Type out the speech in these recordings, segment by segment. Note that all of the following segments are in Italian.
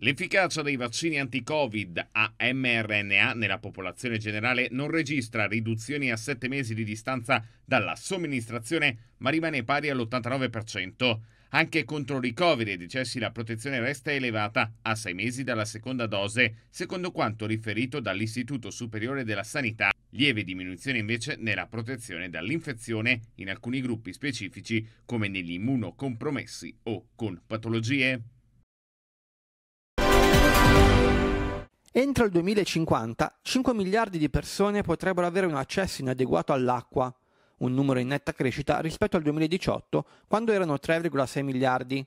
L'efficacia dei vaccini anti-Covid a mRNA nella popolazione generale non registra riduzioni a 7 mesi di distanza dalla somministrazione, ma rimane pari all'89%. Anche contro ricoveri e decessi la protezione resta elevata a 6 mesi dalla seconda dose, secondo quanto riferito dall'Istituto Superiore della Sanità. Lieve diminuzione invece nella protezione dall'infezione in alcuni gruppi specifici, come negli immunocompromessi o con patologie. Entro il 2050 5 miliardi di persone potrebbero avere un accesso inadeguato all'acqua, un numero in netta crescita rispetto al 2018 quando erano 3,6 miliardi.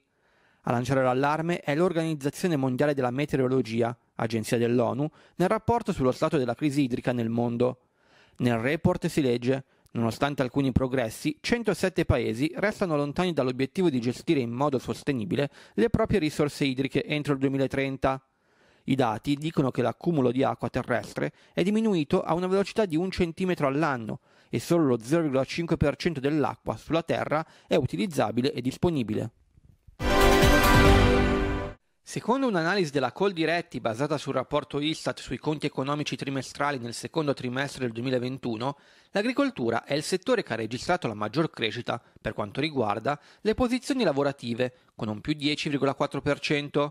A lanciare l'allarme è l'Organizzazione Mondiale della Meteorologia, agenzia dell'ONU, nel rapporto sullo stato della crisi idrica nel mondo. Nel report si legge Nonostante alcuni progressi, 107 paesi restano lontani dall'obiettivo di gestire in modo sostenibile le proprie risorse idriche entro il 2030. I dati dicono che l'accumulo di acqua terrestre è diminuito a una velocità di un centimetro all'anno e solo lo 0,5% dell'acqua sulla Terra è utilizzabile e disponibile. Secondo un'analisi della Coldiretti basata sul rapporto Istat sui conti economici trimestrali nel secondo trimestre del 2021, l'agricoltura è il settore che ha registrato la maggior crescita per quanto riguarda le posizioni lavorative, con un più 10,4%,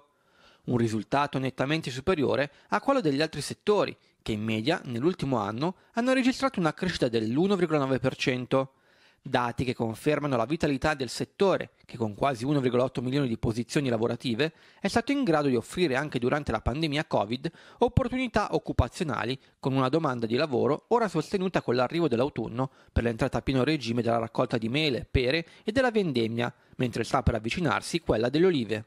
un risultato nettamente superiore a quello degli altri settori, che in media nell'ultimo anno hanno registrato una crescita dell'1,9%, dati che confermano la vitalità del settore che con quasi 1,8 milioni di posizioni lavorative è stato in grado di offrire anche durante la pandemia Covid opportunità occupazionali con una domanda di lavoro ora sostenuta con l'arrivo dell'autunno per l'entrata a pieno regime della raccolta di mele, pere e della vendemmia, mentre sta per avvicinarsi quella delle olive.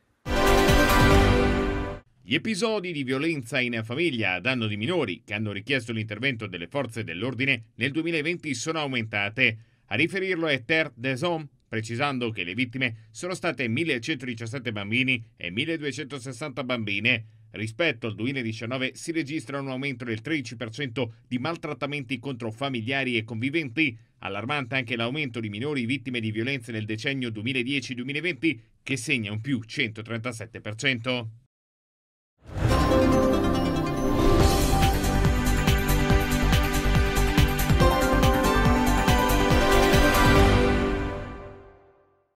Gli episodi di violenza in famiglia a danno di minori che hanno richiesto l'intervento delle forze dell'ordine nel 2020 sono aumentate. A riferirlo è Terre des Hommes, precisando che le vittime sono state 1117 bambini e 1260 bambine. Rispetto al 2019 si registra un aumento del 13% di maltrattamenti contro familiari e conviventi. Allarmante anche l'aumento di minori vittime di violenze nel decennio 2010-2020 che segna un più 137%. Thank you.